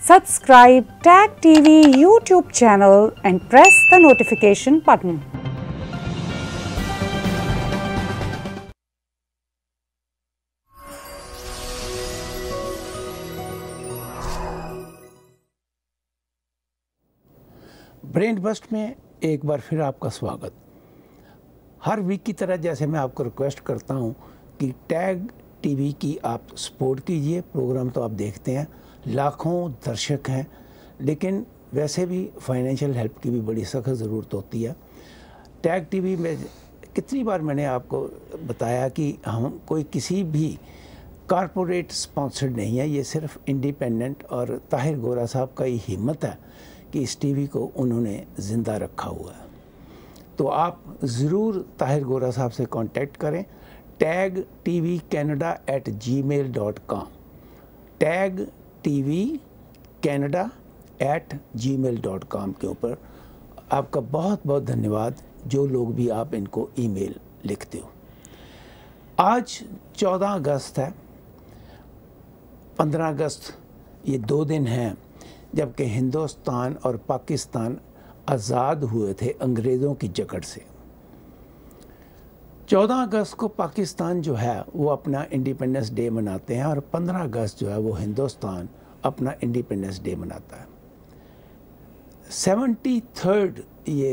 Subscribe Tag TV YouTube channel and press the notification button. Brain bust में एक बार फिर आपका स्वागत हर वीक की तरह जैसे मैं आपको रिक्वेस्ट करता हूं कि टैग टीवी की आप सपोर्ट कीजिए प्रोग्राम तो आप देखते हैं लाखों दर्शक हैं लेकिन वैसे भी फाइनेंशियल हेल्प की भी बड़ी सख्त ज़रूरत होती है टैग टीवी में कितनी बार मैंने आपको बताया कि हम कोई किसी भी कारपोरेट स्पॉन्सर्ड नहीं है ये सिर्फ इंडिपेंडेंट और ताहिर गोरा साहब का ही हिम्मत है कि इस टीवी को उन्होंने ज़िंदा रखा हुआ है तो आप ज़रूर ताहिर गोरा साहब से कांटेक्ट करें tag T V Canada at Gmail dot com tag T V Canada at Gmail dot com के ऊपर आपका बहुत बहुत धन्यवाद जो लोग भी आप इनको ईमेल लिखते हो आज 14 अगस्त है 15 अगस्त ये दो दिन हैं जबकि हिंदुस्तान और पाकिस्तान आज़ाद हुए थे अंग्रेज़ों की जकड़ से 14 अगस्त को पाकिस्तान जो है वो अपना इंडिपेंडेंस डे मनाते हैं और 15 अगस्त जो है वो हिंदुस्तान अपना इंडिपेंडेंस डे मनाता है सेवेंटी थर्ड ये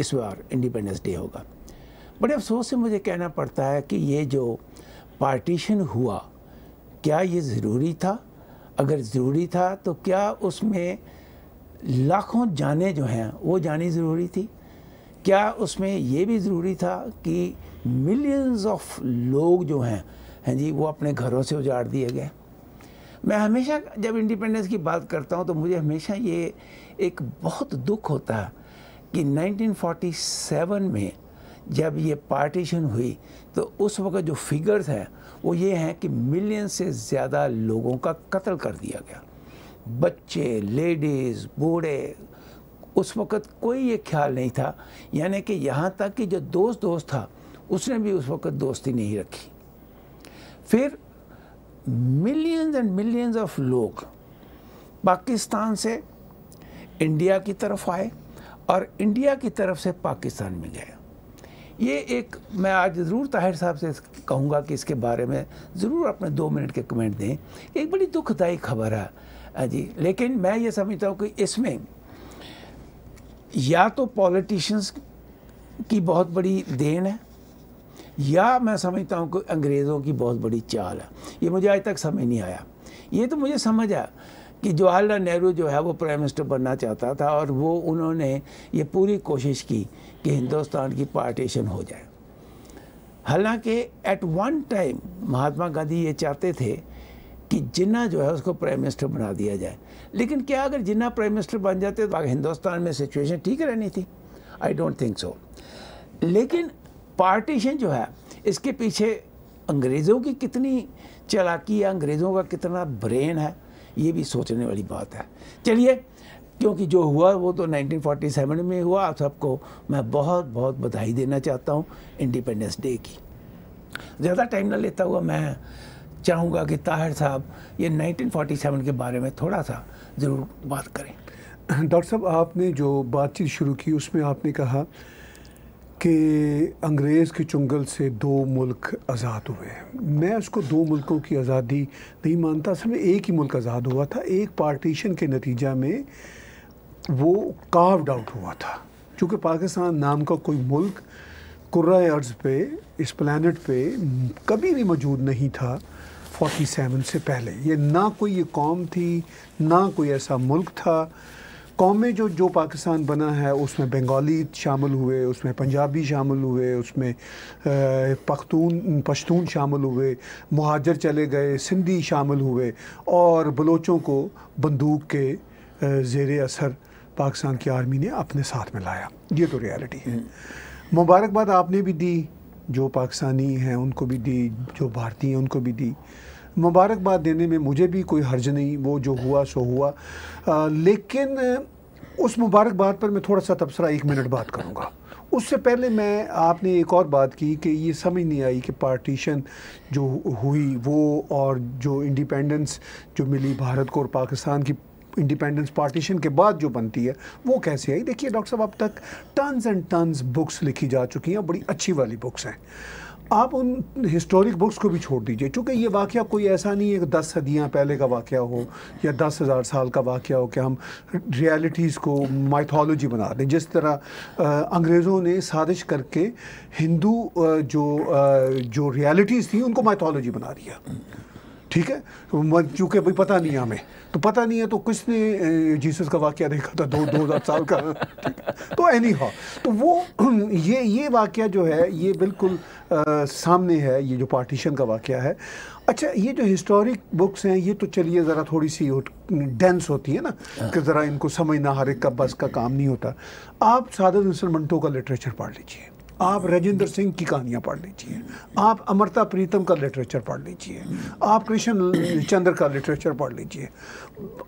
इस बार इंडिपेंडेंस डे होगा बड़े अफसोस से मुझे कहना पड़ता है कि ये जो पार्टीशन हुआ क्या ये ज़रूरी था अगर ज़रूरी था तो क्या उसमें लाखों जाने जो हैं वो जानी ज़रूरी थी क्या उसमें ये भी ज़रूरी था कि मिलियंस ऑफ लोग जो हैं हैं जी वो अपने घरों से उजाड़ दिए गए मैं हमेशा जब इंडिपेंडेंस की बात करता हूँ तो मुझे हमेशा ये एक बहुत दुख होता है कि 1947 में जब ये पार्टीशन हुई तो उस वक्त जो फिगर्स हैं वो ये हैं कि मिलियन से ज़्यादा लोगों का कत्ल कर दिया गया बच्चे लेडीज़ बूढ़े उस वक़्त कोई ये ख्याल नहीं था यानी कि यहाँ तक कि जो दोस्त दोस्त था उसने भी उस वक़्त दोस्ती नहीं रखी फिर मिलियंस एंड मिलियंस ऑफ लोग पाकिस्तान से इंडिया की तरफ आए और इंडिया की तरफ से पाकिस्तान में गए ये एक मैं आज ज़रूर ताहिर साहब से कहूँगा कि इसके बारे में ज़रूर अपने दो मिनट के कमेंट दें एक बड़ी दुखदायी खबर है जी लेकिन मैं ये समझता हूँ कि इसमें या तो पॉलिटिशियंस की बहुत बड़ी देन है या मैं समझता हूँ कि अंग्रेज़ों की बहुत बड़ी चाल है ये मुझे आज तक समझ नहीं आया ये तो मुझे समझ आया कि जवाहरलाल नेहरू जो है वो प्राइम मिनिस्टर बनना चाहता था और वो उन्होंने ये पूरी कोशिश की कि हिंदुस्तान की पार्टीशन हो जाए हालांकि at one time Mahatma Gandhi ये चाहते थे कि जिन्ना जो है उसको प्राइम मिनिस्टर बना दिया जाए लेकिन क्या अगर जिन्ना प्राइम मिनिस्टर बन जाते तो हिंदुस्तान में सिचुएशन ठीक रहनी थी आई डोंट थिंक सो लेकिन पार्टीशन जो है इसके पीछे अंग्रेज़ों की कितनी चलाकी या अंग्रेज़ों का कितना ब्रेन है ये भी सोचने वाली बात है चलिए क्योंकि जो हुआ वो तो 1947 में हुआ आप सबको मैं बहुत बहुत बधाई देना चाहता हूँ इंडिपेंडेंस डे की ज़्यादा टाइम ना लेता हुआ मैं चाहूँगा कि ताहिर साहब ये 1947 के बारे में थोड़ा सा ज़रूर बात करें डॉक्टर साहब आपने जो बातचीत शुरू की उसमें आपने कहा कि अंग्रेज़ के चुंगल से दो मुल्क आज़ाद हुए मैं उसको दो मुल्कों की आज़ादी नहीं मानता असल में एक ही मुल्क आज़ाद हुआ था एक पार्टीशन के नतीजा में वो काव्ड आउट हुआ था चूँकि पाकिस्तान नाम का कोई मुल्क कुर्रा अर्ज़ पे इस प्लानट पे कभी भी मौजूद नहीं था 47 से पहले ये ना कोई ये कौम थी ना कोई ऐसा मुल्क था कौमें जो जो पाकिस्तान बना है उसमें बंगाली शामिल हुए उसमें पंजाबी शामिल हुए उसमें पख्तून पश्तून शामिल हुए महाजर चले गए सिंधी शामिल हुए और बलोचों को बंदूक के जेर असर पाकिस्तान की आर्मी ने अपने साथ में लाया ये तो रियलिटी है हम्म। मुबारकबाद आपने भी दी जो पाकिस्तानी हैं उनको भी दी जो भारतीय हैं उनको भी दी मुबारकबाद देने में मुझे भी कोई हर्ज नहीं वो जो हुआ सो हुआ आ, लेकिन उस मुबारकबाद पर मैं थोड़ा सा तबसरा एक मिनट बात करूँगा उससे पहले मैं आपने एक और बात की कि ये समझ नहीं आई कि पार्टीशन जो हुई वो और जो इंडिपेंडेंस जो मिली भारत को और पाकिस्तान की इंडिपेंडेंस पार्टीशन के बाद जो बनती है वो कैसे आई देखिए डॉक्टर साहब अब तक टन्स एंड टन्स बुक्स लिखी जा चुकी हैं बड़ी अच्छी वाली बुक्स हैं आप उन हिस्टोरिक बुक्स को भी छोड़ दीजिए क्योंकि ये वाक़ कोई ऐसा नहीं है कि दस सदियाँ पहले का वाक़ हो या दस हज़ार साल का वाक़ हो कि हम रियलिटीज़ को माइथोलॉजी बना दें जिस तरह अंग्रेज़ों ने साजिश करके हिंदू जो जो रियलिटीज़ थी उनको माइथोलॉजी बना दिया ठीक है क्योंकि भाई पता नहीं है हमें तो पता नहीं है तो किसने जीसस का वाक्य देखा था दो दो हज़ार साल का तो एनी हाउ तो वो ये ये वाक्य जो है ये बिल्कुल आ, सामने है ये जो पार्टीशन का वाक्य है अच्छा ये जो हिस्टोरिक बुक्स हैं ये तो चलिए ज़रा थोड़ी सी डेंस होती है ना हाँ। कि ज़रा इनको समझना हर एक का बस का काम नहीं होता आप सादत मंटो का लिटरेचर पढ़ लीजिए आप राजेंद्र सिंह की कहानियाँ पढ़ लीजिए आप अमृता प्रीतम का लिटरेचर पढ़ लीजिए आप कृष्ण चंद्र का लिटरेचर पढ़ लीजिए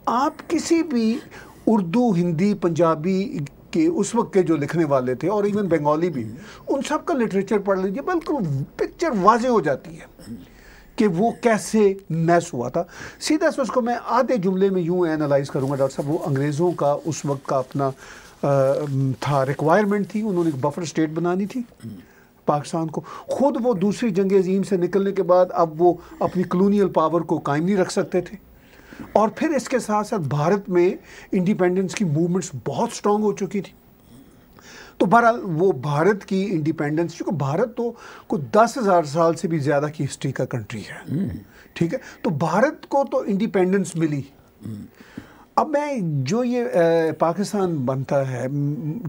आप किसी भी उर्दू हिंदी पंजाबी के उस वक्त के जो लिखने वाले थे और इवन बंगाली भी उन सब का लिटरेचर पढ़ लीजिए बिल्कुल पिक्चर वाजे हो जाती है कि वो कैसे मैस हुआ था सीधा से उसको मैं आधे जुमले में यूँ एनालाइज करूँगा डॉक्टर साहब वो अंग्रेज़ों का उस वक्त का अपना था रिक्वायरमेंट थी उन्होंने एक बफर स्टेट बनानी थी पाकिस्तान को खुद वो दूसरी जंग अजीम से निकलने के बाद अब वो अपनी कलोनियल पावर को कायम नहीं रख सकते थे और फिर इसके साथ साथ भारत में इंडिपेंडेंस की मूवमेंट्स बहुत स्ट्रांग हो चुकी थी तो बहरहाल वो भारत की इंडिपेंडेंस क्योंकि भारत तो कुछ दस हज़ार साल से भी ज़्यादा की हिस्ट्री का कंट्री है हम्म। ठीक है तो भारत को तो इंडिपेंडेंस मिली हम्म। अब मैं जो ये पाकिस्तान बनता है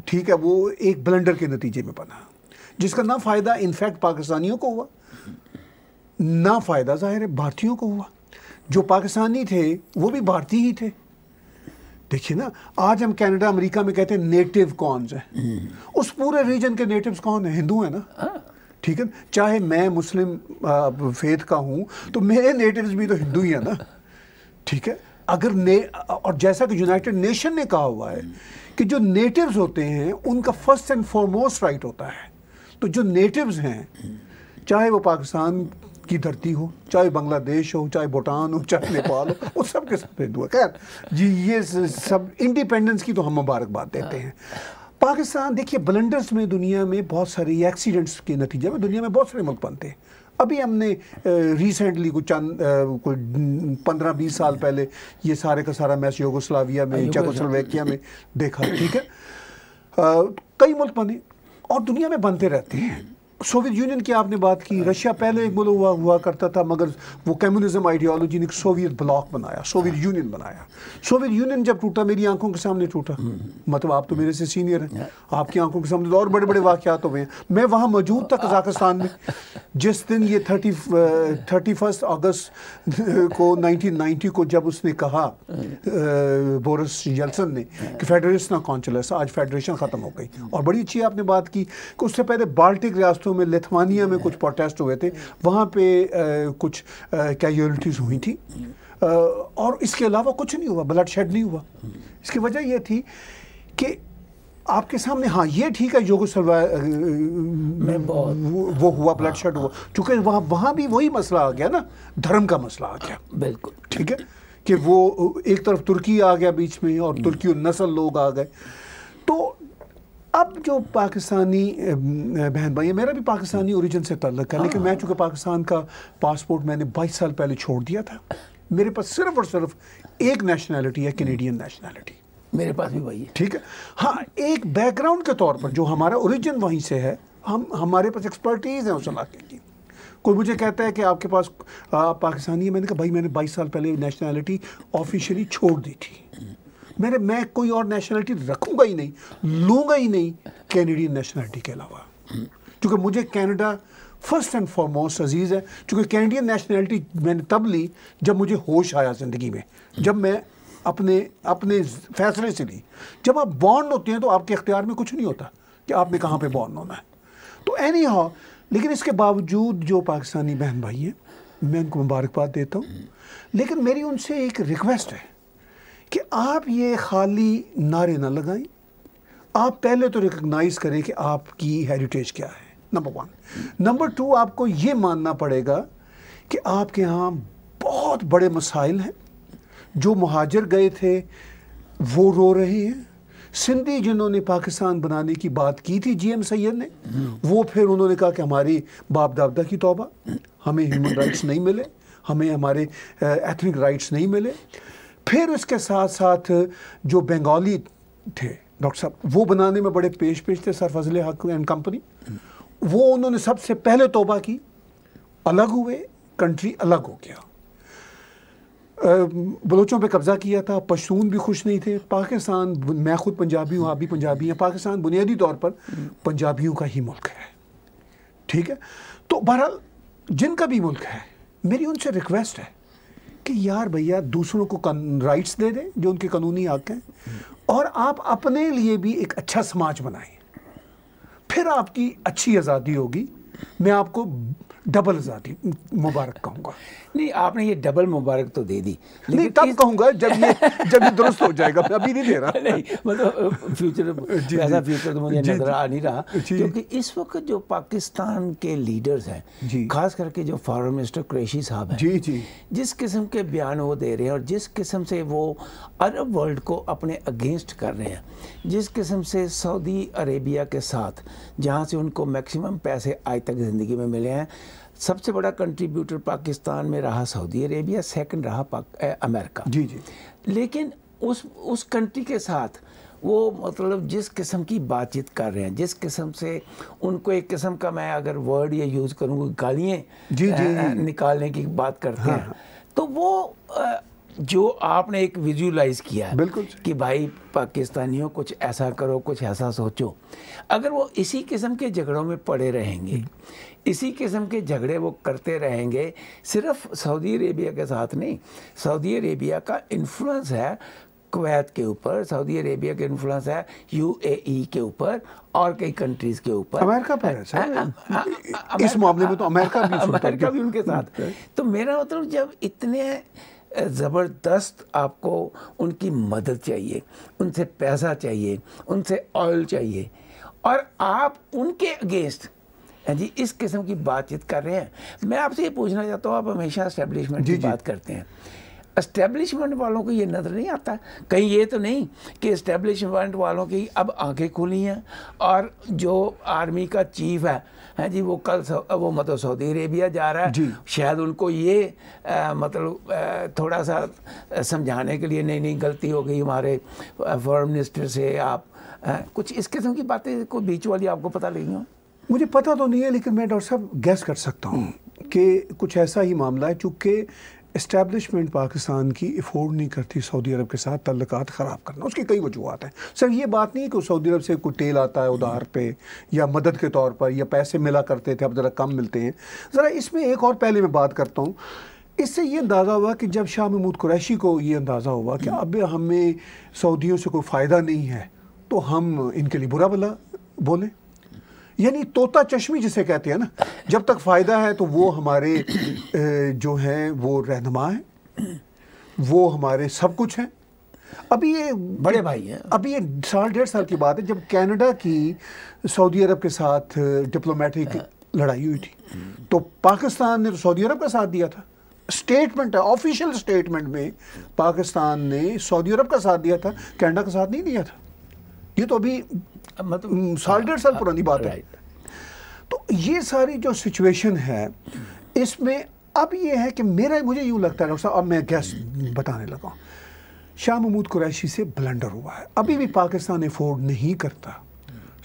ठीक है वो एक ब्लेंडर के नतीजे में बना जिसका ना फ़ायदा इनफैक्ट पाकिस्तानियों को हुआ ना फ़ायदा ज़ाहिर है भारतीयों को हुआ जो पाकिस्तानी थे वो भी भारतीय ही थे देखिए ना आज हम कनाडा अमेरिका में कहते हैं नेटिव कौन से हम्म। उस पूरे रीजन के नेटिव कौन है हिंदू हैं ना हाँ। ठीक है चाहे मैं मुस्लिम फेथ का हूँ तो मेरे नेटिव्स भी तो हिंदू ही है ना ठीक है अगर ने और जैसा कि यूनाइटेड नेशन ने कहा हुआ है कि जो नेटिव्स होते हैं उनका फर्स्ट एंड फॉरमोस्ट राइट होता है तो जो नेटिव्स हैं चाहे वो पाकिस्तान की धरती हो चाहे बांग्लादेश हो चाहे भूटान हो चाहे नेपाल हो वो सब के साथ हिंदू है खैर जी ये सब इंडिपेंडेंस की तो हम मुबारकबाद देते हैं पाकिस्तान देखिए ब्लेंडर्स में दुनिया में बहुत सारे एक्सीडेंट्स के नतीजे में दुनिया में बहुत सारे मुल्क बनते हैं अभी हमने रिसेंटली कुछ चंद कोई पंद्रह बीस साल पहले ये सारे का सारा मैच योगोस्लाविया में हाँ, चेकोस्लोवाकिया में देखा ठीक है कई मुल्क बने और दुनिया में बनते रहते हैं सोवियत यूनियन की आपने बात की हाँ। रशिया पहले एक मुल्क हुआ हुआ करता था मगर वो कम्युनिज्म आइडियोलॉजी ने सोवियत ब्लॉक बनाया सोवियत यूनियन हाँ। बनाया सोवियत यूनियन जब टूटा मेरी आंखों के सामने टूटा हम्म। मतलब आप तो मेरे से सीनियर हैं हाँ। आपकी आंखों के सामने तो और बड़े बड़े वाक़ात हुए हैं मैं वहाँ मौजूद था कजाकिस्तान में जिस दिन ये thirty thirty first August uh, को नाइनटीन नाइन्टी को जब उसने कहा uh, बोरस जल्सन ने कि फेडरेशन कॉन्चलस आज फेडरेशन ख़त्म हो गई और बड़ी अच्छी आपने बात की कि उससे पहले बाल्टिक रियासतों प्रोटेस्टों में लिथवानिया में कुछ प्रोटेस्ट हुए थे वहाँ पे कुछ कैजुअलिटीज़ हुई थी और इसके अलावा कुछ नहीं हुआ ब्लड शेड नहीं हुआ इसकी वजह यह थी कि आपके सामने हाँ ये ठीक है योग वो, हुआ ब्लड शेड हुआ हाँ। चूंकि वहाँ वहाँ भी वही मसला आ गया ना धर्म का मसला आ गया बिल्कुल ठीक है कि वो एक तरफ तुर्की आ गया बीच में और तुर्की नस्ल लोग आ गए तो अब जो पाकिस्तानी बहन भाई मेरा भी पाकिस्तानी ओरिजिन से तल्लक है लेकिन मैं चूँकि पाकिस्तान का पासपोर्ट मैंने बाईस साल पहले छोड़ दिया था मेरे पास सिर्फ और सिर्फ एक नेशनैलिटी है कैनेडियन नेशनैलिटी मेरे पास भी वही है ठीक है हाँ एक बैकग्राउंड के तौर पर जो हमारा ओरिजिन वहीं से है हम हमारे पास एक्सपर्टीज़ है उस इलाके की कोई मुझे कहता है कि आपके पास आप पाकिस्तानी है मैंने कहा भाई मैंने 22 साल पहले नेशनैलिटी ऑफिशियली छोड़ दी थी मेरे मैं कोई और नेशनलिटी रखूंगा ही नहीं लूंगा ही नहीं कैनेडियन नेशनलिटी के अलावा क्योंकि मुझे कैनेडा फर्स्ट एंड फॉरमोस्ट अजीज़ है क्योंकि कैनेडियन नेशनलिटी मैंने तब ली जब मुझे होश आया ज़िंदगी में जब मैं अपने अपने फैसले से ली जब आप बॉन्ड होते हैं तो आपके अख्तियार में कुछ नहीं होता कि आपने कहाँ पे बॉन्ड होना है तो एनी हाउ लेकिन इसके बावजूद जो पाकिस्तानी बहन भाई हैं मैं उनको मुबारकबाद देता हूँ लेकिन मेरी उनसे एक रिक्वेस्ट है कि आप ये खाली नारे ना लगाएं आप पहले तो रिकग्नाइज करें कि आपकी हेरिटेज क्या है नंबर वन नंबर टू आपको ये मानना पड़ेगा कि आपके यहाँ बहुत बड़े मसाइल हैं जो महाजर गए थे वो रो रहे हैं सिंधी जिन्होंने पाकिस्तान बनाने की बात की थी जी एम सैद ने वो फिर उन्होंने कहा कि हमारी बाप दादा की तोबा हमें ह्यूमन राइट्स नहीं मिले हमें हमारे एथनिक राइट्स नहीं मिले फिर उसके साथ साथ जो बंगाली थे डॉक्टर साहब वो बनाने में बड़े पेश पेश थे सर फजल हक एंड कंपनी वो उन्होंने सबसे पहले तोबा की अलग हुए कंट्री अलग हो गया बलोचों पे कब्ज़ा किया था पश्तून भी खुश नहीं थे पाकिस्तान मैं खुद पंजाबी हूँ आप भी पंजाबी हैं पाकिस्तान बुनियादी तौर पर पंजाबियों का ही मुल्क है ठीक है तो बहरहाल जिनका भी मुल्क है मेरी उनसे रिक्वेस्ट है कि यार भैया दूसरों को राइट्स दे दें जो उनके कानूनी हक हैं और आप अपने लिए भी एक अच्छा समाज बनाएं फिर आपकी अच्छी आज़ादी होगी मैं आपको डबल जाती मुबारक कहूंगा नहीं आपने ये डबल मुबारक तो दे दी नहीं तब कहूंगा जब ये जब ये दुरुस्त हो जाएगा अभी नहीं दे रहा नहीं मतलब फ्यूचर ऐसा फ्यूचर तो मुझे नजर आ नहीं रहा क्योंकि इस वक्त जो पाकिस्तान के लीडर्स हैं खास करके जो फॉरन मिनिस्टर क्रेशी साहब हैं जी जी जिस किस्म के बयान वो दे रहे हैं और जिस किस्म से वो अरब वर्ल्ड को अपने अगेंस्ट कर रहे हैं जिस किस्म से सऊदी अरेबिया के साथ जहाँ से उनको मैक्सिमम पैसे आज तक ज़िंदगी में मिले हैं सबसे बड़ा कंट्रीब्यूटर पाकिस्तान में रहा सऊदी अरेबिया सेकंड रहा ए, अमेरिका जी जी लेकिन उस उस कंट्री के साथ वो मतलब जिस किस्म की बातचीत कर रहे हैं जिस किस्म से उनको एक किस्म का मैं अगर वर्ड या यूज़ करूँगा गालियाँ निकालने की बात करते हाँ। हैं हाँ। तो वो जो आपने एक विजुलाइज़ किया है बिल्कुल कि भाई पाकिस्तानियों कुछ ऐसा करो कुछ ऐसा सोचो अगर वो इसी किस्म के झगड़ों में पड़े रहेंगे इसी किस्म के झगड़े वो करते रहेंगे सिर्फ सऊदी अरेबिया के साथ नहीं सऊदी अरेबिया का इन्फ्लुएंस है कुवैत के ऊपर सऊदी अरेबिया का इन्फ्लुएंस है यूएई e के ऊपर और कई कंट्रीज के ऊपर अमेरिका पर है इस मामले में तो अमेरिका भी अमेरिका भी उनके साथ तो मेरा मतलब जब इतने ज़बरदस्त आपको उनकी मदद चाहिए उनसे पैसा चाहिए उनसे ऑयल चाहिए और आप उनके अगेंस्ट हाँ जी इस किस्म की बातचीत कर रहे हैं मैं आपसे ये पूछना चाहता हूँ आप हमेशा इस्टेब्लिशमेंट की जी. बात करते हैं इस्टेब्लिशमेंट वालों को ये नज़र नहीं आता कहीं ये तो नहीं कि इस्टेब्लिशमेंट वालों की अब आंखें खुली हैं और जो आर्मी का चीफ है हैं जी वो कल वो मतलब सऊदी अरेबिया जा रहा है शायद उनको ये आ, मतलब आ, थोड़ा सा समझाने के लिए नई नई गलती हो गई हमारे फॉरन मिनिस्टर से आप आ, कुछ इस किस्म की बातें कोई बीच वाली आपको पता लगी हो मुझे पता तो नहीं है लेकिन मैं डॉक्टर साहब गैस कर सकता हूँ हम्म। कि कुछ ऐसा ही मामला है चूँकि इस्टेबलिशमेंट पाकिस्तान की अफोर्ड नहीं करती सऊदी अरब के साथ तल्लक ख़राब करना उसकी कई वजूहत हैं सर ये बात नहीं कि सऊदी अरब से कोई तेल आता है उधार पे या मदद के तौर पर या पैसे मिला करते थे अब ज़रा कम मिलते हैं ज़रा इसमें एक और पहले मैं बात करता हूँ इससे ये अंदाज़ा हुआ कि जब शाह महमूद कुरैशी को ये अंदाज़ा हुआ कि अब हमें सऊदियों से कोई फ़ायदा नहीं है तो हम इनके लिए बुरा भला बोलें यानी तोता चश्मी जिसे कहते हैं ना जब तक फ़ायदा है तो वो हमारे जो हैं वो रहनुमा हैं वो हमारे सब कुछ हैं अभी ये बड़े भाई हैं अभी ये साल डेढ़ साल की बात है जब कनाडा की सऊदी अरब के साथ डिप्लोमेटिक लड़ाई हुई थी तो पाकिस्तान ने तो सऊदी अरब का साथ दिया था स्टेटमेंट है ऑफिशियल स्टेटमेंट में पाकिस्तान ने सऊदी अरब का साथ दिया था कनाडा का साथ नहीं दिया था ये तो अभी मतलब साल डेढ़ साल पुरानी बात है तो ये सारी जो सिचुएशन है इसमें अब ये है कि मेरा मुझे यूँ लगता है डॉक्टर साहब अब मैं गैस बताने लगा शाह महमूद कुरैशी से ब्लंडर हुआ है अभी भी पाकिस्तान अफोर्ड नहीं करता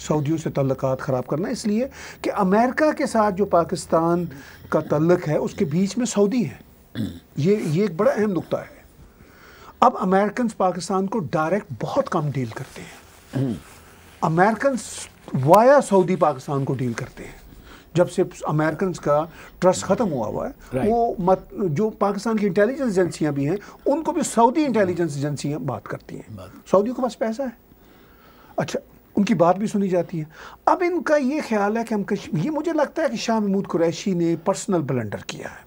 सऊदियों से तल्लक ख़राब करना इसलिए कि अमेरिका के साथ जो पाकिस्तान का तल्लक है उसके बीच में सऊदी है ये ये एक बड़ा अहम नुकता है अब अमेरिकन पाकिस्तान को डायरेक्ट बहुत कम डील करते हैं अमेरिकन वाया सऊदी पाकिस्तान को डील करते हैं जब से अमेरिकन का ट्रस्ट ख़त्म हुआ हुआ है वो मत जो पाकिस्तान की इंटेलिजेंस एजेंसियाँ भी हैं उनको भी सऊदी इंटेलिजेंस एजेंसियाँ बात करती हैं सऊदी को पास पैसा है अच्छा उनकी बात भी सुनी जाती है अब इनका ये ख्याल है कि हम ये मुझे लगता है कि शाह महमूद कुरैशी ने पर्सनल ब्लेंडर किया है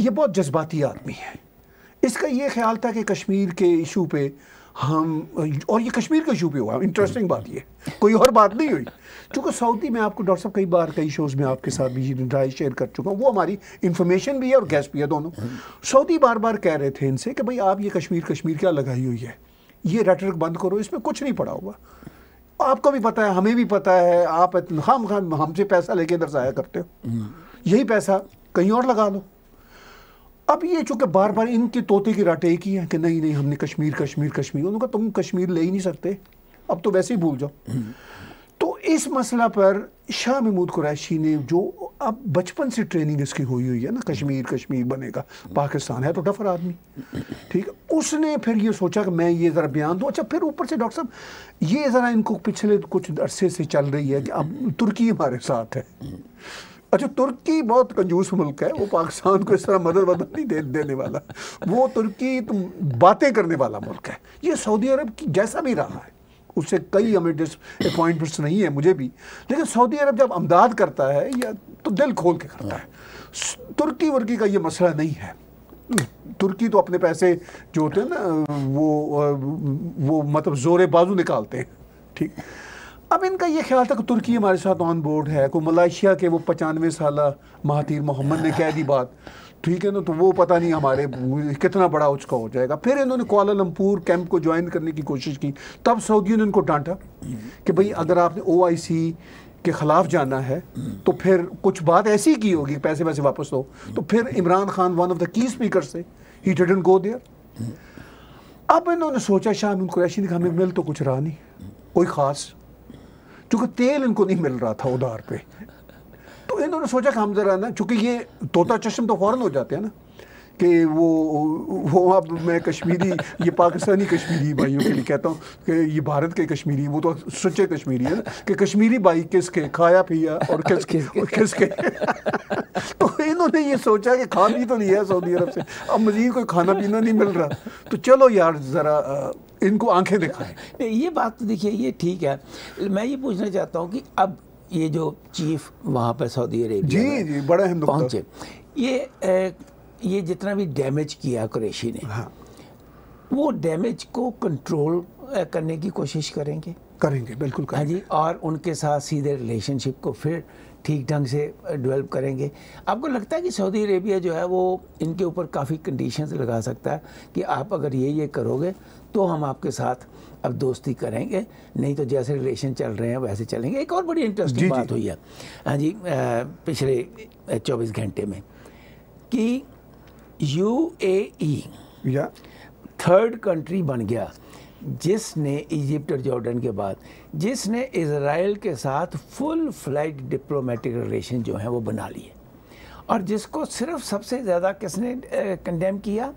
ये बहुत जज्बाती आदमी है इसका ये ख्याल था कि कश्मीर के इशू पर हम और ये कश्मीर का इशू भी हुआ इंटरेस्टिंग बात ये कोई और बात नहीं हुई चूँकि सऊदी में आपको डॉक्टर साहब कई बार कई शोज़ में आपके साथ भी राय शेयर कर चुका हूँ वो हमारी इन्फॉर्मेशन भी है और गैस भी है दोनों सऊदी बार बार कह रहे थे इनसे कि भाई आप ये कश्मीर कश्मीर क्या लगाई हुई है ये रेटरिक बंद करो इसमें कुछ नहीं पड़ा हुआ आपको भी पता है हमें भी पता है आप हम हमसे पैसा लेके इधर ज़ाया करते हो यही पैसा कहीं और लगा लो अब ये चूंकि बार बार इनके तोते की राटे एक ही है कि नहीं नहीं हमने कश्मीर कश्मीर कश्मीर उन्होंने कहा तुम कश्मीर ले ही नहीं सकते अब तो वैसे ही भूल जाओ तो इस मसला पर शाह महमूद कुरैशी ने जो अब बचपन से ट्रेनिंग इसकी हुई हुई है ना कश्मीर कश्मीर बनेगा पाकिस्तान है तो डफर आदमी ठीक है उसने फिर ये सोचा कि मैं ये ज़रा बयान दूँ अच्छा फिर ऊपर से डॉक्टर साहब ये ज़रा इनको पिछले कुछ अरसे से चल रही है कि अब तुर्की हमारे साथ है अच्छा तुर्की बहुत कंजूस मुल्क है वो पाकिस्तान को इस तरह मदद वदद नहीं दे देने वाला वो तुर्की तो बातें करने वाला मुल्क है ये सऊदी अरब की जैसा भी रहा है उससे कई हमें अपॉइंटमेंट्स नहीं है मुझे भी लेकिन सऊदी अरब जब अमदाद करता है या तो दिल खोल के करता है तुर्की वर्की का ये मसला नहीं है तुर्की तो अपने पैसे जो होते हैं ना वो वो मतलब जोरे बाजू निकालते हैं ठीक अब इनका ये ख्याल था कि तुर्की हमारे साथ ऑन बोर्ड है को मलाइशिया के वो पचानवे साल महातिर मोहम्मद ने कह दी बात ठीक है ना तो वो पता नहीं हमारे कितना बड़ा उसका हो जाएगा फिर इन्होंने कोलालमपुर कैंप को ज्वाइन करने की कोशिश की तब सऊदियों ने इनको डांटा कि भाई अगर आपने ओ आई सी के ख़िलाफ़ जाना है तो फिर कुछ बात ऐसी की होगी पैसे वैसे वापस हो तो फिर Imran Khan one of the key speaker से ही डिडेंट गो देयर अब इन्होंने सोचा शाह कुरैशी ने हमें मिल तो कुछ रहा नहीं कोई ख़ास चूंकि तेल इनको नहीं मिल रहा था उधार पे तो इन्होंने सोचा कि हम जरा ना चूंकि ये तोता चश्म तो फ़ौरन हो जाते हैं ना कि वो वो अब मैं कश्मीरी ये पाकिस्तानी कश्मीरी भाइयों के लिए कहता हूँ कि ये भारत के कश्मीरी वो तो सच्चे कश्मीरी है कि कश्मीरी भाई किसके खाया पिया और किसके और किसके तो इन्होंने ये सोचा कि खा पी तो नहीं है सऊदी अरब से अब मज़ीद कोई खाना पीना नहीं मिल रहा तो चलो यार ज़रा इनको आंखें दिखाएं ये बात तो देखिए ये ठीक है मैं ये पूछना चाहता हूँ कि अब ये जो चीफ वहाँ पर सऊदी अरेबिया जी जी बड़े पहुँचे ये ये जितना भी डैमेज किया कुरेशी ने हाँ वो डैमेज को कंट्रोल करने की कोशिश करेंगे करेंगे बिल्कुल हाँ जी और उनके साथ सीधे रिलेशनशिप को फिर ठीक ढंग से डेवलप करेंगे आपको लगता है कि सऊदी अरेबिया जो है वो इनके ऊपर काफ़ी कंडीशंस लगा सकता है कि आप अगर ये ये करोगे तो हम आपके साथ अब दोस्ती करेंगे नहीं तो जैसे रिलेशन चल रहे हैं वैसे चलेंगे एक और बड़ी इंटरेस्टिंग बात हुई है हाँ जी आ, पिछले चौबीस घंटे में कि यूएई e. या थर्ड कंट्री बन गया जिसने इजिप्ट और जॉर्डन के बाद जिसने इसराइल के साथ फुल फ्लाइट डिप्लोमेटिक रिलेशन जो हैं वो बना लिए और जिसको सिर्फ सबसे ज़्यादा किसने कंडेम किया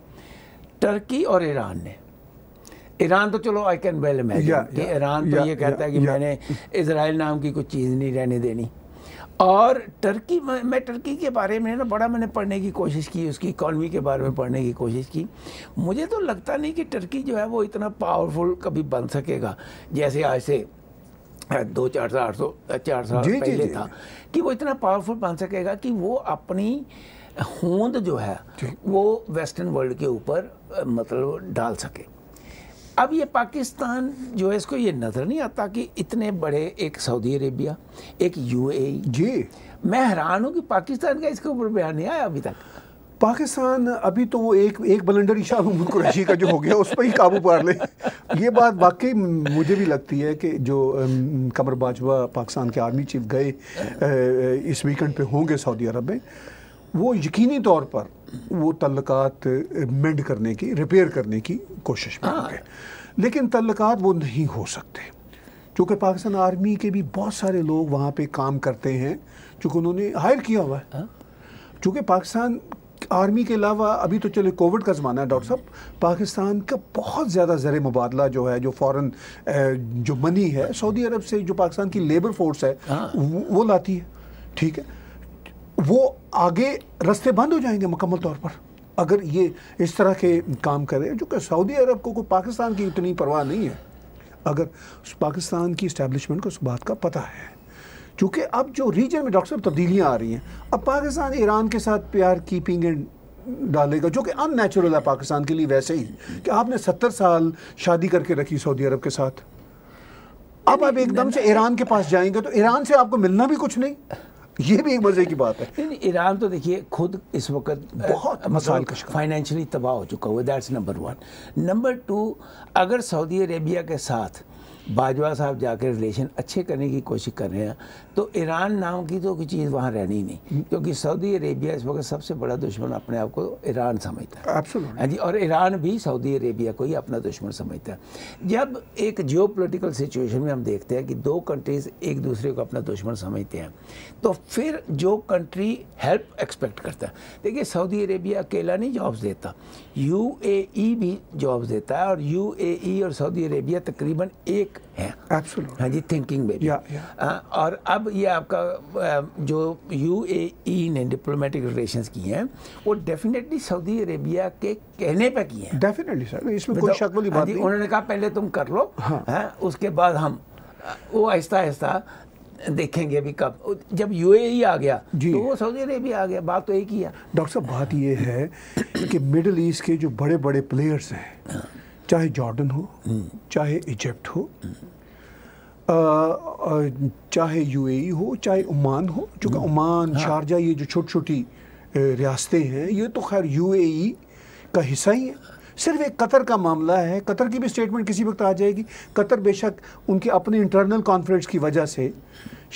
टर्की और ईरान ने ईरान तो चलो आई कैन वेल इमेजिन कि ईरान तो या, ये कहता या, है कि मैंने इसराइल नाम की कुछ चीज़ नहीं रहने देनी और टर्की मैं, टर्की के बारे में ना बड़ा मैंने पढ़ने की कोशिश की उसकी इकॉनमी के बारे में पढ़ने की कोशिश की मुझे तो लगता नहीं कि टर्की जो है वो इतना पावरफुल कभी बन सकेगा जैसे आज से दो चार सौ आठ सौ चार सौ पहले जी, था कि वो इतना पावरफुल बन सकेगा कि वो अपनी होंद जो है वो वेस्टर्न वर्ल्ड के ऊपर मतलब डाल सके अब ये पाकिस्तान जो है इसको ये नज़र नहीं आता कि इतने बड़े एक सऊदी अरेबिया एक यूएई जी मैं हैरान हूँ कि पाकिस्तान का इसके ऊपर बयान नहीं आया अभी तक पाकिस्तान अभी तो वो एक एक बलंडर ईशा महमूद कुरैशी का जो हो गया उस पर ही काबू पा ले ये बात वाकई मुझे भी लगती है कि जो कमर बाजवा पाकिस्तान के आर्मी चीफ गए इस वीकेंड पे होंगे सऊदी अरब में वो यकीनी तौर पर वो तल्लक मेंड करने की रिपेयर करने की कोशिश में होंगे हाँ। लेकिन तल्लक वो नहीं हो सकते चूँकि पाकिस्तान आर्मी के भी बहुत सारे लोग वहाँ पे काम करते हैं चूँकि उन्होंने हायर किया हुआ है चूँकि हाँ। पाकिस्तान आर्मी के अलावा अभी तो चले कोविड का ज़माना है डॉक्टर साहब पाकिस्तान का बहुत ज़्यादा ज़र मुबादला जो है जो फॉरेन जो मनी है सऊदी अरब से जो पाकिस्तान की लेबर फोर्स है हाँ। वो लाती है ठीक है वो आगे रास्ते बंद हो जाएंगे मुकम्मल तौर पर अगर ये इस तरह के काम करें जो कि सऊदी अरब को, को पाकिस्तान की इतनी परवाह नहीं है अगर पाकिस्तान की इस्टेबलिशमेंट को उस बात का पता है चूँकि अब जो रीजन में डॉक्टर साहब तब्दीलियाँ आ रही हैं अब पाकिस्तान ईरान के साथ प्यार कीपिंग एंड डालेगा जो कि अननेचुरल है पाकिस्तान के लिए वैसे ही कि आपने सत्तर साल शादी करके रखी सऊदी अरब के साथ अब आप एकदम से ईरान के पास जाएंगे तो ईरान से आपको मिलना भी कुछ नहीं ये भी एक मजे की बात है ईरान तो देखिए खुद इस वक्त बहुत मसाल फाइनेंशियली तबाह हो चुका हुआ that's number one number two अगर सऊदी अरेबिया के साथ बाजवा साहब जाकर रिलेशन अच्छे करने की कोशिश कर रहे हैं तो ईरान नाम की तो कोई चीज़ वहाँ रहनी नहीं हम्म। क्योंकि सऊदी अरेबिया इस वक्त सबसे बड़ा दुश्मन अपने आप को ईरान समझता है हाँ जी और ईरान भी सऊदी अरेबिया को ही अपना दुश्मन समझता है जब एक जियो सिचुएशन में हम देखते हैं कि दो कंट्रीज़ एक दूसरे को अपना दुश्मन समझते हैं तो फिर जो कंट्री हेल्प एक्सपेक्ट करता है देखिए सऊदी अरेबिया अकेला नहीं जॉब्स देता यूएई भी जॉब देता है और यूएई और सऊदी अरेबिया तकरीबन एक है हाँ जी थिंकिंग में हाँ, और अब ये आपका जो यूएई ने डिप्लोमेटिक रिलेशन किए हैं वो डेफिनेटली सऊदी अरेबिया के कहने पर किए हैं डेफिनेटली सर इसमें कोई मतलब, शक वाली हाँ बात नहीं उन्होंने कहा पहले तुम कर लो हाँ।, हाँ उसके बाद हम वो आहिस्ता आहिस्ता देखेंगे अभी कब जब यूएई e आ गया तो वो सऊदी अरेबिया आ गया बात तो एक ही है डॉक्टर साहब बात ये है कि मिडल ईस्ट के जो बड़े बड़े प्लेयर्स हैं चाहे जॉर्डन हो चाहे इजिप्ट e हो चाहे यूएई हो चाहे ओमान हो चूँकि ओमान शारजा ये जो छोटी छोटी रियासतें हैं ये तो खैर यूएई e का हिस्सा ही है सिर्फ एक कतर का मामला है कतर की भी स्टेटमेंट किसी वक्त आ जाएगी कतर बेशक उनके अपने इंटरनल कॉन्फ्रेंस की वजह से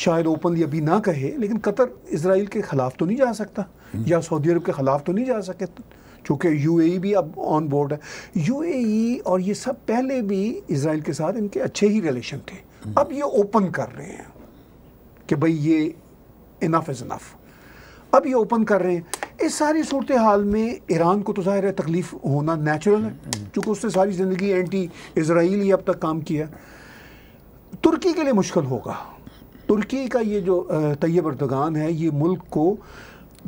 शायद ओपनली अभी ना कहे लेकिन कतर इसराइल के ख़िलाफ़ तो नहीं जा सकता हम्म। या सऊदी अरब के ख़िलाफ़ तो नहीं जा सके चूँकि यू e भी अब ऑन बोर्ड है यू e और ये सब पहले भी इसराइल के साथ इनके अच्छे ही रिलेशन थे हम्म। अब ये ओपन कर रहे हैं कि भाई ये इनफ इज़ इनफ अब ये ओपन कर रहे हैं इस सारी सूरत हाल में ईरान को तो ज़ाहिर है तकलीफ़ होना नेचुरल है चूँकि उसने सारी ज़िंदगी एंटी इसराइल ही अब तक काम किया तुर्की के लिए मुश्किल होगा तुर्की का ये जो तैयब अर्दगान है ये मुल्क को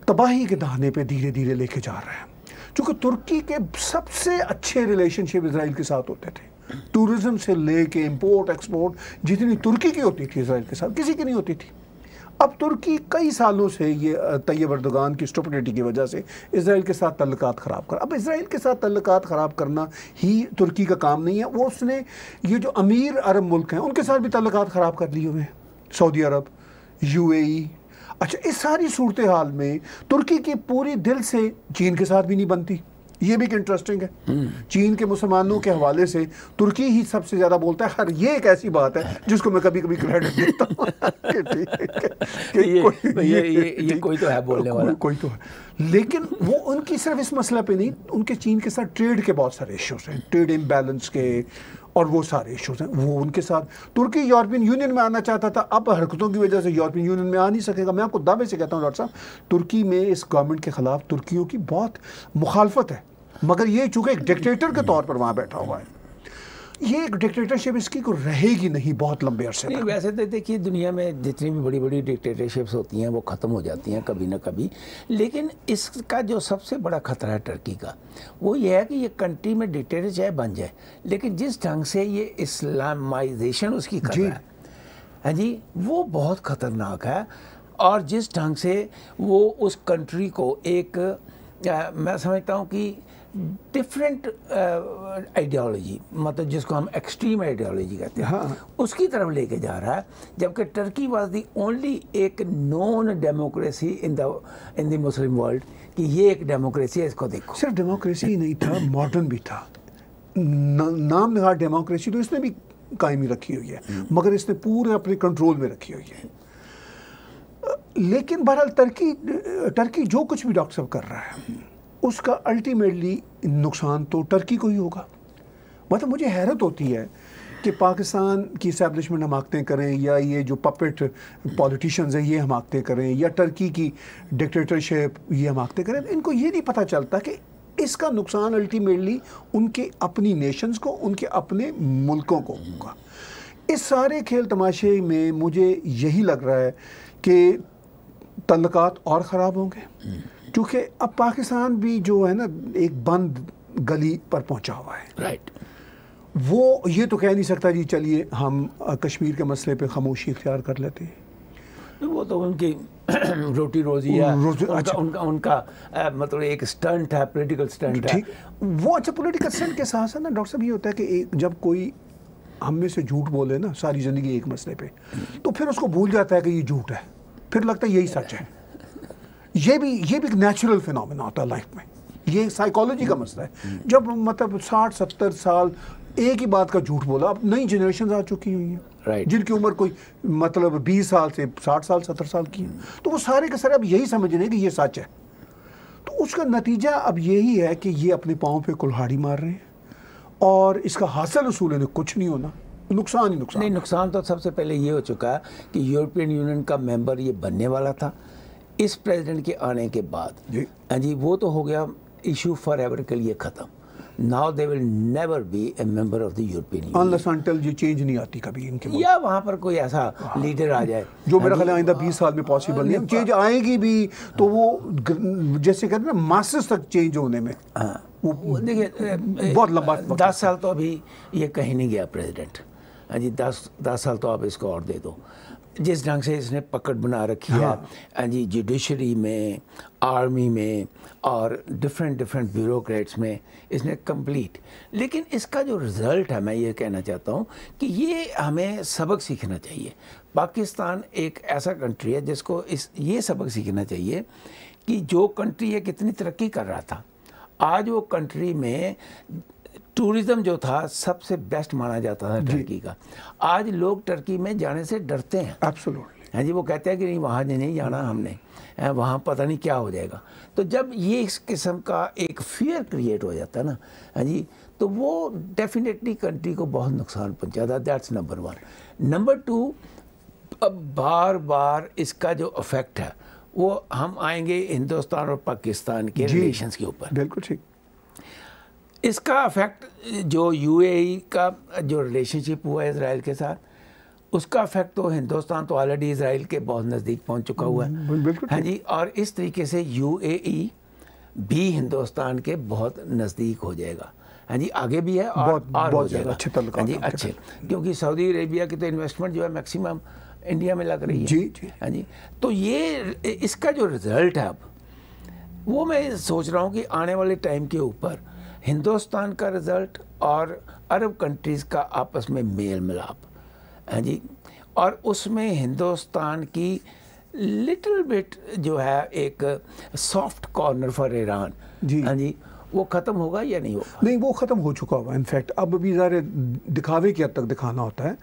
तबाही के दहाने पर धीरे धीरे लेके जा रहा है चूँकि तुर्की के सबसे अच्छे रिलेशनशिप इसराइल के साथ होते थे टूरिज़म से ले के इम्पोर्ट एक्सपोर्ट जितनी तुर्की की होती थी इसराइल के साथ किसी की नहीं होती थी अब तुर्की कई सालों से ये तैयब अर्दगान की स्टोपिटी की वजह से इसराइल के साथ तल्लक ख़राब कर अब इसराइल के साथ तल्लक ख़राब करना ही तुर्की का काम नहीं है वो उसने ये जो अमीर अरब मुल्क हैं उनके साथ भी तल्लक ख़राब कर लिए हुए हैं सऊदी अरब यू अच्छा इस सारी सूरत हाल में तुर्की की पूरी दिल से चीन के साथ भी नहीं बनती ये भी एक इंटरेस्टिंग है चीन के मुसलमानों के हवाले से तुर्की ही सबसे ज़्यादा बोलता है हर ये एक ऐसी बात है जिसको मैं कभी कभी क्रेडिट देता हूँ ये, ये, ये, ये कोई तो है बोलने वाला कोई तो है लेकिन वो उनकी सिर्फ इस मसले पे नहीं उनके चीन के साथ ट्रेड के बहुत सारे इश्यूज हैं ट्रेड इम्बेलेंस के और वो सारे इश्यूज हैं वो उनके साथ तुर्की यूरोपियन यूनियन में आना चाहता था अब हरकतों की वजह से यूरोपियन यूनियन में आ नहीं सकेगा मैं आपको दावे से कहता हूँ डॉक्टर साहब तुर्की में इस गवर्नमेंट के ख़िलाफ़ तुर्कियों की बहुत मुखालफत है मगर ये चूंकि एक डिक्टेटर के तौर पर वहाँ बैठा हुआ है ये एक डिक्टेटरशिप इसकी को रहेगी नहीं बहुत लंबे अरसे नहीं वैसे तो देखिए दुनिया में जितनी भी बड़ी बड़ी डिक्टेटरशिप्स होती हैं वो ख़त्म हो जाती हैं कभी ना कभी लेकिन इसका जो सबसे बड़ा ख़तरा है टर्की का वो ये है कि ये कंट्री में डिक्टेटर चाहे बन जाए लेकिन जिस ढंग से ये इस्लामाइजेशन उसकी कर रहा है हाँ जी वो बहुत ख़तरनाक है और जिस ढंग से वो उस कंट्री को एक आ, मैं समझता हूँ कि डिफरेंट आइडियोलॉजी uh, मतलब जिसको हम एक्सट्रीम आइडियोलॉजी कहते हैं हाँ। उसकी तरफ लेके जा रहा है जबकि टर्की वाज दी ओनली एक non democracy in the in the Muslim world कि ये एक डेमोक्रेसी है इसको देखो सिर्फ डेमोक्रेसी नहीं था मॉडर्न भी था ना, नाम निहार डेमोक्रेसी तो इसने भी कायमी रखी हुई है हम्म। मगर इसने पूरे अपने कंट्रोल में रखी हुई है लेकिन बहरहाल टर्की टर्की जो कुछ भी डॉक्टर साहब कर रहा है उसका अल्टीमेटली नुकसान तो टर्की को ही होगा मतलब मुझे हैरत होती है कि पाकिस्तान की इस्टेबलिशमेंट हमाकतें करें या ये जो पपेट पॉलिटिशियंस हैं ये हमाकतें करें या टर्की की डिक्टेटरशिप ये हमाकतें करें इनको ये नहीं पता चलता कि इसका नुकसान अल्टीमेटली उनके अपनी नेशंस को उनके अपने मुल्कों को होगा इस सारे खेल तमाशे में मुझे यही लग रहा है कि तल्लक़ात और ख़राब होंगे क्योंकि अब पाकिस्तान भी जो है ना एक बंद गली पर पहुंचा हुआ है राइट वो ये तो कह नहीं सकता जी चलिए हम कश्मीर के मसले पे खामोशी इख्तियार कर लेते हैं तो वो तो उनकी रोटी रोजी है रोजी, उनका, अच्छा। उनका उनका, उनका मतलब एक स्टंट है पॉलिटिकल स्टंट है वो अच्छा पॉलिटिकल स्टंट के साथ साथ ना डॉक्टर साहब ये होता है कि एक जब कोई हम में से झूठ बोले ना सारी ज़िंदगी एक मसले पे तो फिर उसको भूल जाता है कि ये झूठ है फिर लगता है यही सच है ये भी ये भी एक नेचुरल फिनमिना होता है लाइफ में ये साइकोलॉजी का मसला है हम्म। जब मतलब साठ सत्तर साल एक ही बात का झूठ बोला अब नई जनरेशन आ चुकी हुई हैं right. जिनकी उम्र कोई मतलब बीस साल से साठ साल सत्तर साल की है हम्म। तो वो सारे के सारे अब यही समझ रहे हैं कि ये सच है तो उसका नतीजा अब यही है कि ये अपने पाँव पे कुल्हाड़ी मार रहे हैं और इसका हासिल उसूल इन्हें कुछ नहीं होना नुकसान ही नुकसान नहीं नुकसान तो सबसे पहले ये हो चुका है कि यूरोपियन यूनियन का मेंबर ये बनने वाला था इस प्रेसिडेंट के आने के बाद जी हाँ जी वो तो हो गया इशू फॉर एवर के लिए ख़त्म now they will never be a member of the European unless until ये चेंज नहीं आती कभी इनके या वहां पर कोई ऐसा लीडर हाँ। आ जाए जो हाँ मेरा ख्याल आइंदा बीस साल में पॉसिबल नहीं चेंज आएगी भी तो वो जैसे कहते हैं ना मास्टर्स तक चेंज होने में वो देखिए बहुत लंबा दस साल तो अभी ये कहीं नहीं गया प्रेजिडेंट हाँ जी दस दस साल तो आप इसको और दे दो जिस ढंग से इसने पकड़ बना रखी हाँ। है जी जुडिशरी में आर्मी में और डिफरेंट डिफरेंट ब्यूरोक्रेट्स में इसने कंप्लीट लेकिन इसका जो रिज़ल्ट है मैं ये कहना चाहता हूँ कि ये हमें सबक सीखना चाहिए पाकिस्तान एक ऐसा कंट्री है जिसको इस ये सबक सीखना चाहिए कि जो कंट्री है कितनी तरक्की कर रहा था आज वो कंट्री में टूरिज़्म जो था सबसे बेस्ट माना जाता था टर्की का आज लोग टर्की में जाने से डरते हैं एब्सोल्युटली हाँ जी वो कहते हैं कि नहीं वहाँ नहीं जाना हमने हाँ, वहाँ पता नहीं क्या हो जाएगा तो जब ये इस किस्म का एक फियर क्रिएट हो जाता है ना हाँ जी तो वो डेफिनेटली कंट्री को बहुत नुकसान पहुँचाता that's number one number two अब बार बार इसका जो अफेक्ट है वो हम आएंगे हिंदुस्तान और पाकिस्तान के रिलेशंस के ऊपर बिल्कुल ठीक इसका अफेक्ट जो यूएई e का जो रिलेशनशिप हुआ इसराइल के साथ उसका अफेक्ट तो हिंदुस्तान तो ऑलरेडी इसराइल के बहुत नज़दीक पहुंच चुका हुआ है हाँ जी और इस तरीके से यूएई e भी हिंदुस्तान के बहुत नज़दीक हो जाएगा हाँ जी आगे भी है और, बहुत, और बहुत हो जाएगा अच्छे हाँ जी अच्छे क्योंकि सऊदी अरेबिया की तो इन्वेस्टमेंट जो है मैक्सिमम इंडिया में लग रही है जी जी हाँ जी तो ये इसका जो रिज़ल्ट है अब वो मैं सोच रहा हूँ कि आने वाले टाइम के ऊपर हिंदुस्तान का रिज़ल्ट और अरब कंट्रीज़ का आपस में मेल मिलाप हैं हाँ जी और उसमें हिंदुस्तान की लिटिल बिट जो है एक सॉफ्ट कॉर्नर फॉर ईरान जी हाँ जी वो ख़त्म होगा या नहीं होगा नहीं वो ख़त्म हो चुका होगा इनफैक्ट अब भी ज़ारे दिखावे की हद तक दिखाना होता है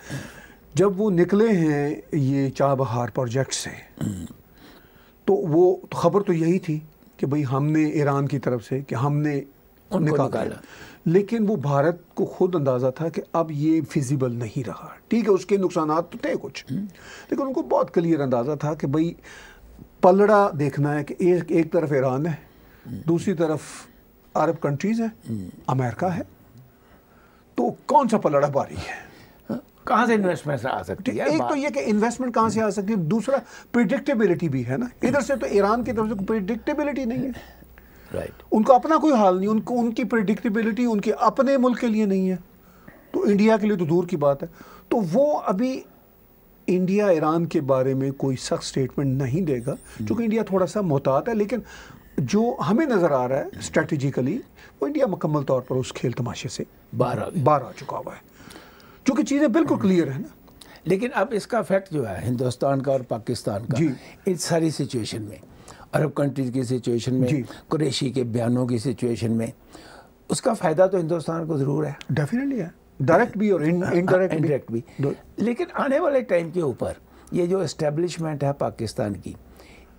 जब वो निकले हैं ये चाबहार प्रोजेक्ट से हम्म। तो वो तो खबर तो यही थी कि भाई हमने ईरान की तरफ से कि हमने निकाला, निकाला। लेकिन वो भारत को खुद अंदाज़ा था कि अब ये फिजिबल नहीं रहा ठीक है उसके नुकसान तो थे कुछ हम्म। लेकिन उनको बहुत क्लियर अंदाज़ा था कि भाई पलड़ा देखना है कि एक एक तरफ ईरान है हम्म। दूसरी तरफ अरब कंट्रीज़ है हम्म। अमेरिका है तो कौन सा पलड़ा भारी है कहाँ से इन्वेस्टमेंट आ सकती है एक तो ये कि इन्वेस्टमेंट कहाँ से आ सकती है दूसरा प्रिडिक्टेबिलिटी भी है ना इधर से तो ईरान की तरफ से प्रिडिक्टेबिलिटी नहीं है right. उनका अपना कोई हाल नहीं उनको उनकी प्रडिक्टेबिलिटी उनके अपने मुल्क के लिए नहीं है तो इंडिया के लिए तो दूर की बात है तो वो अभी इंडिया ईरान के बारे में कोई सख्त स्टेटमेंट नहीं देगा क्योंकि इंडिया hmm. थोड़ा सा मोहतात है लेकिन जो हमें नज़र आ रहा है स्ट्रेटिजिकली वो इंडिया मुकम्मल तौर पर उस खेल तमाशे से बाहर बाहर आ चुका हुआ है क्योंकि चीज़ें बिल्कुल क्लियर hmm. है ना लेकिन अब इसका इफेक्ट जो है हिंदुस्तान का और पाकिस्तान का इस सारी सिचुएशन में अरब कंट्रीज़ की सिचुएशन में कुरेशी के बयानों की सिचुएशन में उसका फ़ायदा तो हिंदुस्तान को ज़रूर है डेफिनेटली है डायरेक्ट भी और इनडायरेक्ट हाँ, इनडायरेक्ट भी, भी। लेकिन आने वाले टाइम के ऊपर ये जो इस्टेब्लिशमेंट है पाकिस्तान की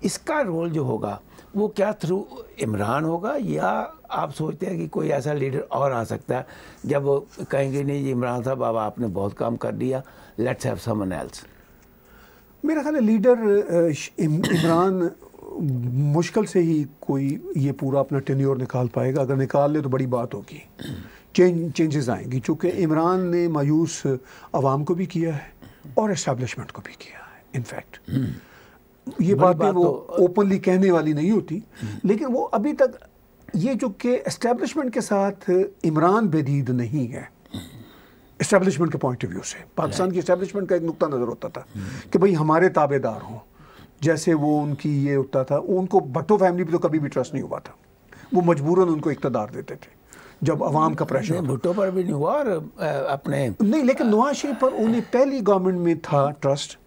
इसका रोल जो होगा वो क्या थ्रू इमरान होगा या आप सोचते हैं कि कोई ऐसा लीडर और आ सकता है जब वो कहेंगे नहीं इमरान साहब बाबा आपने बहुत काम कर दिया लेट्स हैव समन एल्स मेरा ख्याल लीडर इमरान मुश्किल से ही कोई ये पूरा अपना टेन्योर निकाल पाएगा अगर निकाल ले तो बड़ी बात होगी चेंज चेंजेस आएंगी चूँकि इमरान ने मायूस आवाम को भी किया है और इस्टबलिशमेंट को भी किया है इनफैक्ट ये बातें बात वो ओपनली तो कहने वाली नहीं होती लेकिन वो अभी तक ये जो कि के साथ इमरान बेदीद नहीं है इस्टबलिशमेंट के पॉइंट ऑफ व्यू से पाकिस्तान की इस्टबलिशमेंट का एक नुकता नज़र होता था कि भाई हमारे ताबेदार हों जैसे वो उनकी ये होता था उनको भट्टो फैमिली पर तो कभी भी ट्रस्ट नहीं हुआ था वो मजबूरन उनको इकतदार देते थे जब अवाम का प्रेशर भुट्टो पर भी नहीं हुआ और अपने नहीं लेकिन नवाज शरीफ पर उन्हें पहली गवर्नमेंट में था ट्रस्ट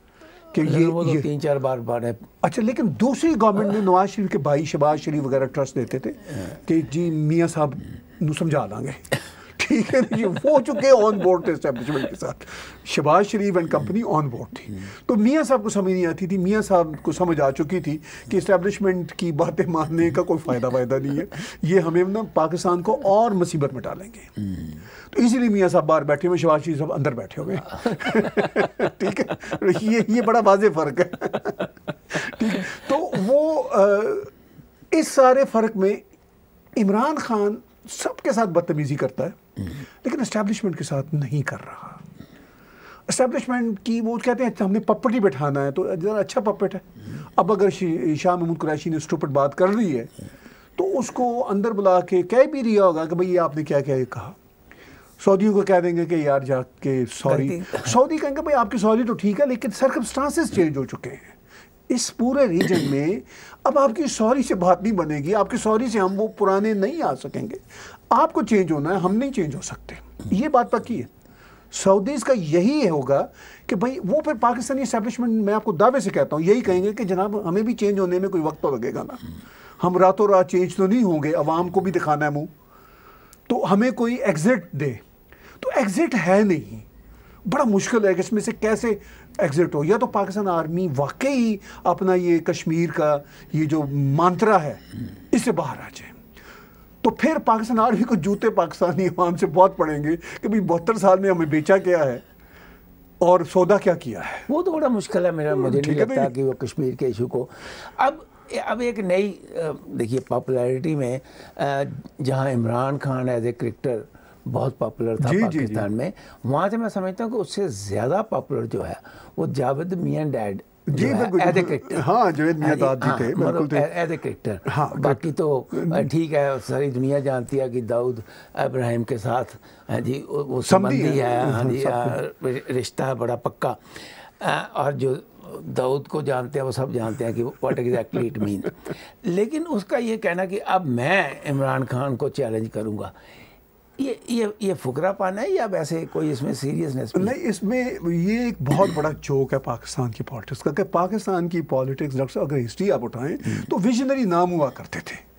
कि ये, वो तो ये तीन चार बार बार है अच्छा लेकिन दूसरी गवर्नमेंट में नवाज शरीफ के भाई शबाज शरीफ वगैरह ट्रस्ट देते थे कि जी मियाँ साहब समझा देंगे ठीक है ये वो चुके ऑन बोर्ड थे इस्टेब्लिशमेंट के साथ Shahbaz Sharif and company on board थी तो मियाँ साहब को समझ नहीं आती थी मियाँ साहब को समझ आ चुकी थी कि इस्टेब्लिशमेंट की बातें मानने का कोई फ़ायदा वायदा नहीं है ये हमें ना पाकिस्तान को और मुसीबत में डालेंगे तो इसीलिए मियाँ साहब बाहर बैठे हुए शबाज शरीफ साहब अंदर बैठे हुए ठीक है ये ये बड़ा वाज फ़र्क है ठीक तो वो इस सारे फ़र्क में इमरान खान सबके साथ बदतमीज़ी करता है लेकिन इस्टेब्लिशमेंट के साथ नहीं कर रहा इस्टेब्लिशमेंट की वो कहते हैं हमने पपट ही बैठाना है तो ज़रा अच्छा पपट है अब अगर शाह महमूद कुरैशी ने स्टूपट बात कर ली है तो उसको अंदर बुला के कह भी दिया होगा कि भाई आपने क्या क्या कहा सऊदियों को कह देंगे कि यार जाके सॉरी सऊदी कहेंगे भाई आपकी सॉरी तो ठीक है लेकिन सरकमस्टांसिस चेंज हो चुके हैं इस पूरे रीजन में अब आपकी सॉरी से बात नहीं बनेगी आपकी सॉरी से हम वो पुराने नहीं आ सकेंगे आपको चेंज होना है हम नहीं चेंज हो सकते ये बात पक्की है सऊदीज़ का यही होगा कि भाई वो फिर पाकिस्तानी इस्टेब्लिशमेंट मैं आपको दावे से कहता हूँ यही कहेंगे कि जनाब हमें भी चेंज होने में कोई वक्त तो लगेगा ना हम रातों रात चेंज तो नहीं होंगे आवाम को भी दिखाना है मुँह तो हमें कोई एग्ज़िट दे तो एग्ज़िट है नहीं बड़ा मुश्किल है कि इसमें से कैसे एग्ज़िट हो या तो पाकिस्तान आर्मी वाकई अपना ये कश्मीर का ये जो मांत्रा है इससे बाहर आ जाए तो फिर पाकिस्तान आर्मी को जूते पाकिस्तानी अवाम से बहुत पड़ेंगे कि भाई बहत्तर साल में हमें बेचा क्या है और सौदा क्या किया है वो तो बड़ा मुश्किल है मेरा मुझे नहीं लगता कि वो कश्मीर के इशू को अब अब एक नई देखिए पॉपुलैरिटी में जहाँ Imran Khan as a cricketer बहुत पॉपुलर था जी, पाकिस्तान जी, जी. में वहाँ से मैं समझता हूँ कि उससे ज़्यादा पॉपुलर जो है वो जावेद मियाँ डैड जी बिल्कुल हाँ जुवेद मियाँ जी थे हाँ, बिल्कुल मतलब थे करेक्टर हाँ बाकी तो ठीक है सारी दुनिया जानती है कि दाऊद इब्राहिम के साथ हाँ जी वो संबंधी है हाँ रिश्ता है बड़ा पक्का और जो दाऊद को जानते हैं वो सब जानते हैं कि व्हाट एग्जैक्टली इट मीन लेकिन उसका ये कहना कि अब मैं इमरान खान को चैलेंज करूंगा ये ये ये फुकरा पाना है या वैसे कोई इसमें सीरियसनेस नहीं इसमें ये एक बहुत बड़ा चौक है पाकिस्तान की पॉलिटिक्स का कि पाकिस्तान की पॉलिटिक्स डॉक्टर अगर हिस्ट्री आप उठाएं हम्म। तो विजनरी नाम हुआ करते थे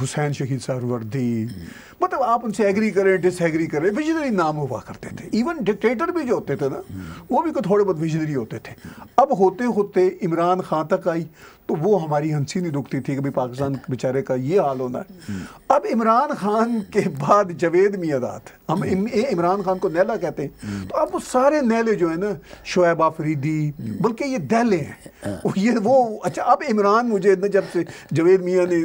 हुसैन शहीद सरवर्दी हम्म। मतलब आप उनसे एग्री करें डिसएग्री करें विजनरी नाम हुआ करते थे इवन डिक्टेटर भी जो होते थे ना हम्म। वो भी को थोड़े बहुत विजनरी होते थे अब होते होते इमरान खान तक आई तो वो हमारी हंसी नहीं रुकती थी कि भाई पाकिस्तान बेचारे का ये हाल होना है अब इमरान खान के बाद जवेद मियादात हम इमरान खान को नैला कहते हैं तो अब वो सारे नैले जो है ना शोएब आफरीदी बल्कि ये दहले हैं ये वो अच्छा अब इमरान मुझे ना जब से जवेद मियाँ ने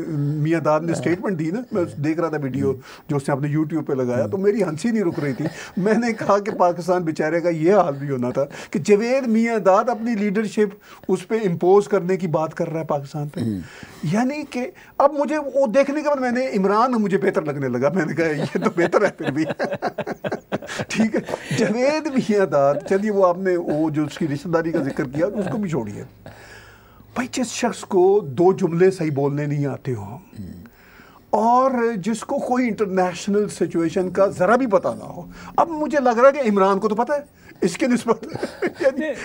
मियादाद ने स्टेटमेंट दी ना मैं देख रहा था वीडियो जो उसने अपने यूट्यूब पर लगाया तो मेरी हंसी नहीं रुक रही थी मैंने कहा कि पाकिस्तान बेचारे का ये हाल भी होना था कि जवेद मियाँ अपनी लीडरशिप उस पर इम्पोज करने की बात कर कर रहा है पाकिस्तान पे हम्म। यानी कि अब मुझे वो देखने के बाद मैंने इमरान मुझे बेहतर लगने लगा मैंने कहा ये तो बेहतर है फिर भी ठीक है जवेद भी दाद चलिए वो आपने वो जो उसकी रिश्तेदारी का जिक्र किया उसको भी छोड़िए भाई जिस शख्स को दो जुमले सही बोलने नहीं आते हो हम्म। और जिसको कोई इंटरनेशनल सिचुएशन का ज़रा भी पता ना हो अब मुझे लग रहा है कि इमरान को तो पता है इसके निस्बत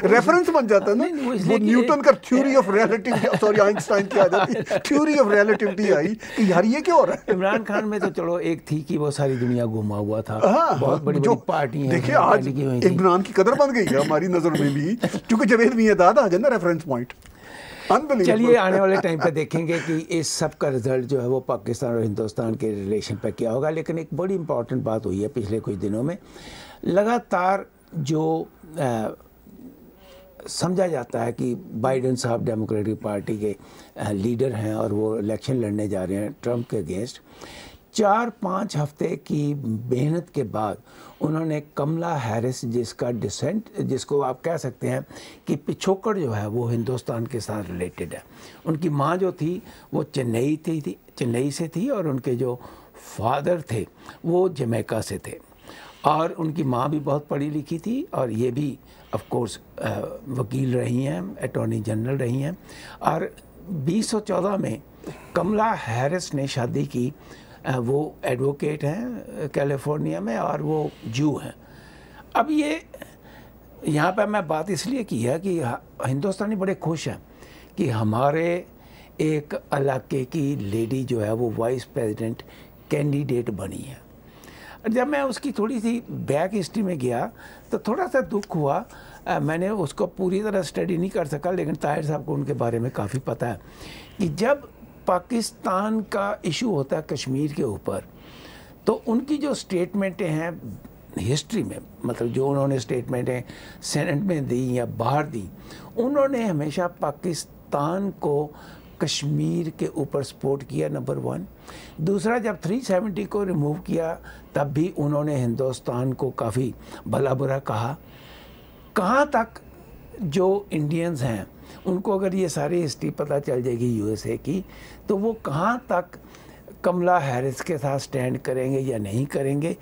रेफरेंस बन जाता है ना वो न्यूटन का theory of reality sorry Einstein की आ जाती थ्योरी ऑफ रियलिटिविटी आई कि यार ये क्या हो रहा है इमरान खान में तो चलो एक थी कि वो सारी दुनिया घुमा हुआ था हाँ, हाँ, बहुत बड़ी जो पार्टी देखिए आज इमरान की कदर बन गई है हमारी नज़र में भी क्योंकि जवेद मियाँ दाद आ जाए ना रेफरेंस पॉइंट चलिए आने वाले टाइम पे देखेंगे कि इस सब का रिजल्ट जो है वो पाकिस्तान और हिंदुस्तान के रिलेशन पर क्या होगा लेकिन एक बड़ी इंपॉर्टेंट बात हुई है पिछले कुछ दिनों में लगातार जो समझा जाता है कि बाइडन साहब डेमोक्रेटिक पार्टी के लीडर हैं और वो इलेक्शन लड़ने जा रहे हैं ट्रंप के अगेंस्ट चार पाँच हफ्ते की मेहनत के बाद उन्होंने कमला हैरिस जिसका डिसेंट जिसको आप कह सकते हैं कि पिछोकड़ जो है वो हिंदुस्तान के साथ रिलेटेड है उनकी माँ जो थी वो चेन्नई थी, थी चेन्नई से थी और उनके जो फादर थे वो जमैका से थे और उनकी माँ भी बहुत पढ़ी लिखी थी और ये भी ऑफ कोर्स वकील रही हैं अटॉर्नी जनरल रही हैं और 2014 में कमला हैरिस ने शादी की वो एडवोकेट हैं कैलिफोर्निया में और वो जू हैं अब ये यहाँ पर मैं बात इसलिए की है कि हिंदुस्तानी बड़े खुश हैं कि हमारे एक इलाके की लेडी जो है वो वाइस प्रेसिडेंट कैंडिडेट बनी है जब मैं उसकी थोड़ी सी बैक हिस्ट्री में गया तो थोड़ा सा दुख हुआ आ, मैंने उसको पूरी तरह स्टडी नहीं कर सका लेकिन ताहिर साहब को उनके बारे में काफ़ी पता है कि जब पाकिस्तान का इशू होता है कश्मीर के ऊपर तो उनकी जो स्टेटमेंटें हैं हिस्ट्री में मतलब जो उन्होंने स्टेटमेंटें सेनेट में दी या बाहर दी उन्होंने हमेशा पाकिस्तान को कश्मीर के ऊपर सपोर्ट किया नंबर वन दूसरा जब 370 को रिमूव किया तब भी उन्होंने हिंदुस्तान को काफ़ी भला बुरा कहा कहाँ तक जो इंडियंस हैं उनको अगर ये सारी हिस्ट्री पता चल जाएगी यूएसए की तो वो कहाँ तक कमला हैरिस के साथ स्टैंड करेंगे या नहीं करेंगे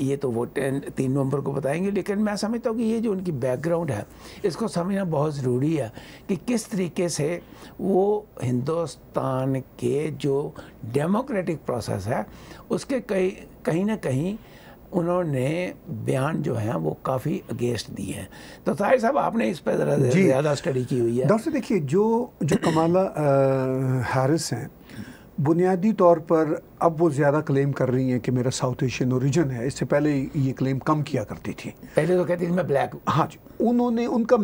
ये तो वो टेन तीन नवंबर को बताएंगे लेकिन मैं समझता हूँ कि ये जो उनकी बैकग्राउंड है इसको समझना बहुत ज़रूरी है कि किस तरीके से वो हिंदुस्तान के जो डेमोक्रेटिक प्रोसेस है उसके कई कहीं ना कहीं उन्होंने बयान जो है वो काफ़ी अगेंस्ट दिए हैं तो ताहिर साहब आपने इस पर ज़्यादा स्टडी की हुई है डॉक्टर देखिए जो जो कमाला हारिस हैं बुनियादी तौर पर अब वो ज़्यादा क्लेम कर रही हैं कि मेरा साउथ एशियन ओरिजिन है इससे पहले ये क्लेम कम किया करती थी पहले तो कहती थी मैं ब्लैक हाँ जी उन्होंने उनका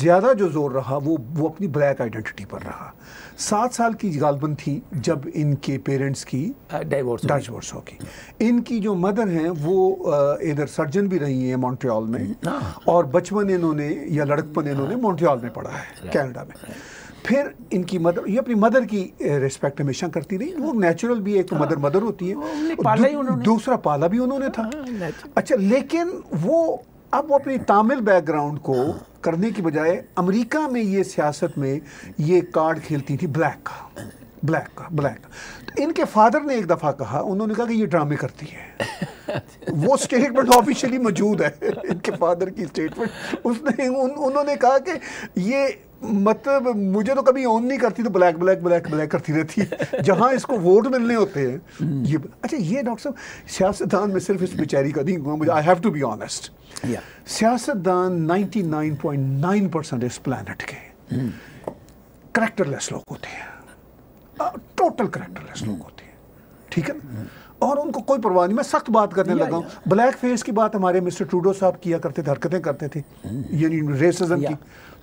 ज़्यादा जो जोर रहा वो वो अपनी ब्लैक आइडेंटिटी पर रहा सात साल की गालबन थी जब इनके पेरेंट्स की डाइवोर्स डाइवोर्स गई इनकी जो मदर हैं वो इधर सर्जन भी रही हैं मॉन्ट्रियल में हम्म, हाँ। और बचपन इन्होंने या लड़कपन इन्होंने मॉन्ट्रियल में पढ़ा है कैनेडा में फिर इनकी मदर ये अपनी मदर की रिस्पेक्ट हमेशा करती रही वो नेचुरल भी एक तो मदर मदर होती है पाला ही उन्होंने दूसरा पाला भी उन्होंने था हाँ, अच्छा लेकिन वो अब वो अपनी तामिल बैकग्राउंड को करने की बजाय अमेरिका में ये सियासत में ये कार्ड खेलती थी ब्लैक का ब्लैक का ब्लैक का तो इनके फादर ने एक दफ़ा कहा उन्होंने कहा कि ये ड्रामे करती है वो स्टेटमेंट ऑफिशियली मौजूद है इनके फादर की स्टेटमेंट उसने उन, उन्होंने कहा कि ये मतलब मुझे तो कभी ऑन नहीं करती तो ब्लैक ब्लैक ब्लैक ब्लैक करती रहती है जहाँ इसको वोट मिलने होते हैं hmm. ये अच्छा ये डॉक्टर साहब सियासतदान में सिर्फ इस बेचारी का नहीं हुआ मुझे I have to be honest सियासतदान ninety nine point nine percent इस प्लानट के करेक्टरलेस hmm. लोग होते हैं टोटल करेक्टरलेस hmm. लोग होते हैं ठीक है और उनको कोई परवाह नहीं मैं सख्त बात करने लगा ब्लैक फेस की बात हमारे मिस्टर ट्रूडो साहब किया करते थे हरकतें करते थे यानी रेसिज्म की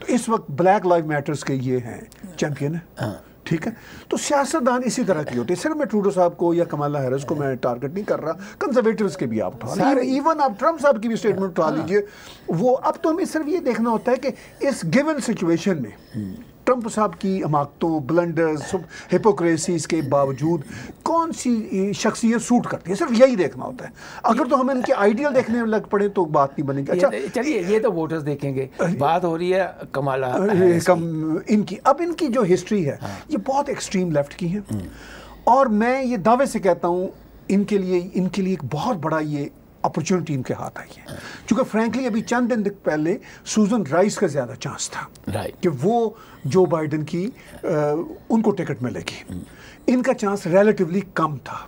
तो इस वक्त ब्लैक लाइफ मैटर्स के ये हैं चैंपियन है हाँ। ठीक है तो सियासतदान इसी तरह की होती है सिर्फ मैं ट्रूडो साहब को या कमला हैरिस को मैं टारगेट नहीं कर रहा कंजर्वेटिव के भी आप उठा इवन आप ट्रम्प साहब की भी स्टेटमेंट उठा हाँ। लीजिए वो अब तो हमें सिर्फ ये देखना होता है कि इस गिवन सिचुएशन में हम्म। ट्रंप साहब की हमाकतों ब्लंडर्स हिपोक्रेसीज के बावजूद कौन सी शख्सियत सूट करती है सिर्फ यही देखना होता है अगर तो हमें इनके आइडियल देखने लग पड़े तो बात नहीं बनेगी अच्छा तो- चलिए ये तो वोटर्स देखेंगे बात हो रही है कमाला कम इनकी अब इनकी जो हिस्ट्री है हाँ। ये बहुत एक्सट्रीम लेफ्ट की है हम्म। और मैं ये दावे से कहता हूँ इनके लिए इनके लिए एक बहुत बड़ा ये अपॉर्चुनिटी टीम के हाथ आई है क्योंकि फ्रेंकली अभी चंद दिन पहले सूजन राइस का ज़्यादा चांस था right. कि वो जो बाइडन की आ, उनको टिकट मिलेगी इनका चांस रिलेटिवली कम था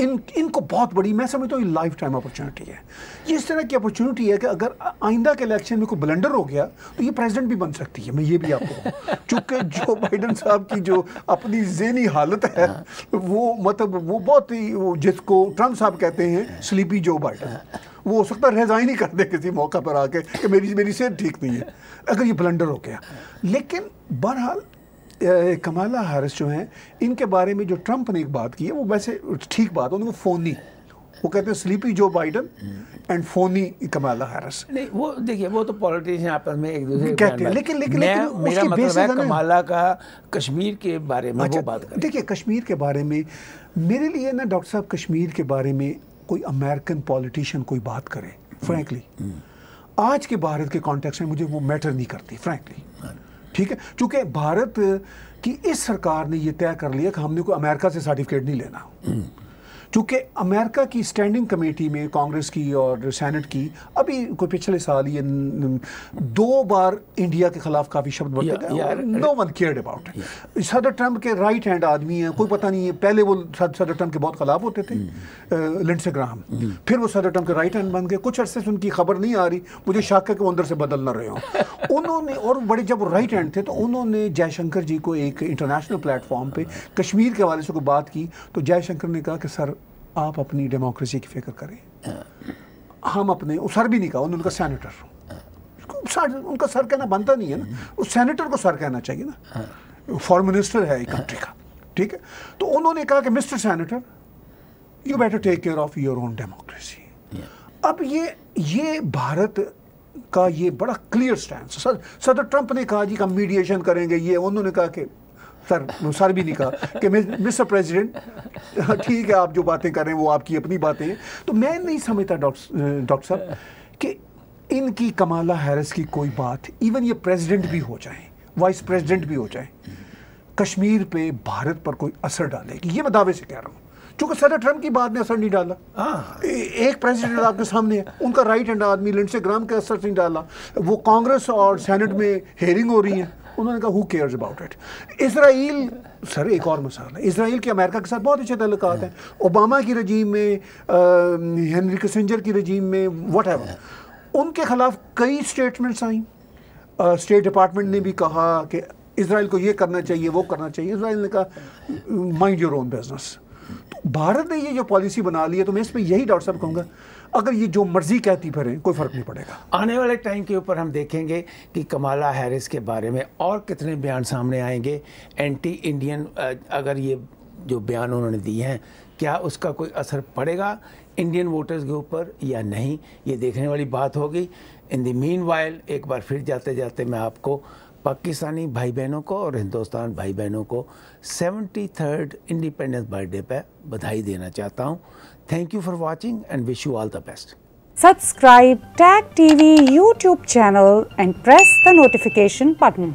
इन इनको बहुत बड़ी मैं समझता हूँ लाइफ टाइम अपॉर्चुनिटी है ये इस तरह की अपॉर्चुनिटी है कि अगर आइंदा के इलेक्शन में कोई ब्लेंडर हो गया तो ये प्रेसिडेंट भी बन सकती है मैं ये भी आपको चूँकि जो बाइडन साहब की जो अपनी जहनी हालत है हाँ। वो मतलब वो बहुत ही वो जिसको ट्रंप साहब कहते हैं स्लीपी जो बाइडन वो हो सकता है रिजाइन ही कर दे किसी मौका पर आके कि मेरी मेरी सेहत ठीक नहीं है अगर ये ब्लेंडर हो गया हाँ। लेकिन बहरहाल कमाला हारिस जो हैं इनके बारे में जो ट्रंप ने एक बात की है वो वैसे ठीक बात है उनको फोनी वो कहते हैं sleepy Joe Biden and phony Kamala Harris नहीं वो देखिए वो तो पॉलिटिशियन आपस में एक दूसरे कहते हैं लेकिन लेकिन, लेकिन मेरा मतलब है कमाला का कश्मीर के बारे में अच्छा, वो बात देखिए कश्मीर के बारे में मेरे लिए ना डॉक्टर साहब कश्मीर के बारे में कोई अमेरिकन पॉलिटिशियन कोई बात करे हम्म। फ्रेंकली हम्म। आज के भारत के कॉन्टेक्स्ट में मुझे वो मैटर नहीं करती फ्रेंकली ठीक है चूंकि भारत की इस सरकार ने यह तय कर लिया कि हमने को अमेरिका से सर्टिफिकेट नहीं लेना चूँकि अमेरिका की स्टैंडिंग कमेटी में कांग्रेस की और सैनट की अभी कोई पिछले साल ये दो बार इंडिया के खिलाफ काफ़ी शब्द बोले गए नो वन केयर्ड अबाउट सदर ट्रंप के राइट हैंड आदमी हैं कोई पता नहीं है पहले वो सदर ट्रंप के बहुत खिलाफ होते थे लिंडसे hmm. hmm. फिर वो सदर ट्रंप के राइट हैंड बन गए कुछ अर्से से उनकी खबर नहीं आ रही मुझे शाक है कि वो अंदर से बदल ना रहे हो उन्होंने और बड़े जब राइट हैंड थे तो उन्होंने जयशंकर जी को एक इंटरनेशनल प्लेटफॉर्म पर कश्मीर के हवाले से कोई बात की तो जयशंकर ने कहा कि सर आप अपनी डेमोक्रेसी की फिक्र करें हाँ। हम अपने उस सर भी नहीं कहा उनका सैनिटर उनका सर कहना बनता नहीं है ना हाँ। उस सैनिटर को सर कहना चाहिए ना फॉरन हाँ। मिनिस्टर है एक कंट्री का ठीक है तो उन्होंने कहा कि mister senator you better take care of your own democracy अब ये ये भारत का ये बड़ा क्लियर स्टैंड सदर ट्रंप ने कहा जी का मीडिएशन करेंगे ये उन्होंने कहा कि सर भी नहीं कहा कि मिस्टर प्रेसिडेंट ठीक है आप जो बातें कर रहे हैं वो आपकी अपनी बातें हैं तो मैं नहीं समझता डॉक्टर डॉक्टर साहब कि इनकी कमाला हैरिस की कोई बात इवन ये प्रेसिडेंट भी हो जाए वाइस प्रेसिडेंट भी हो जाए कश्मीर पे भारत पर कोई असर डालेगी ये मैं दावे से कह रहा हूँ चूंकि सदर ट्रंप की बात ने असर नहीं डाला हाँ। ए, एक प्रेसिडेंट आपके सामने है उनका राइट हैंड आदमी लिंडसे ग्राम का असर नहीं डाला वो कांग्रेस और सेनेट में हेयरिंग हो रही है उन्होंने कहा who cares about it Israel sir एक और मिसाल है इसराइल के अमेरिका के साथ बहुत अच्छे तल्लक हैं ओबामा की रजीम में हेनरी कसेंजर की रजीम में वट उनके खिलाफ कई स्टेटमेंट्स आई स्टेट डिपार्टमेंट ने भी कहा कि इसराइल को ये करना चाहिए वो करना चाहिए इसराइल ने कहा माइंड योर ओन बिजनेस तो भारत ने ये जो पॉलिसी बना ली है तो मैं इसमें यही डॉक्टर साहब कहूँगा अगर ये जो मर्जी कहती फिर कोई फ़र्क नहीं पड़ेगा आने वाले टाइम के ऊपर हम देखेंगे कि कमाला हैरिस के बारे में और कितने बयान सामने आएंगे एंटी इंडियन अगर ये जो बयान उन्होंने दिए हैं क्या उसका कोई असर पड़ेगा इंडियन वोटर्स के ऊपर या नहीं ये देखने वाली बात होगी इन द मीन वाइल एक बार फिर जाते जाते मैं आपको पाकिस्तानी भाई बहनों को और हिंदुस्तान भाई बहनों को सेवेंटी थर्ड इंडिपेंडेंस बर्थडे पर बधाई देना चाहता हूँ Thank you for watching and wish you all the best. Subscribe TAG TV YouTube channel and press the notification button.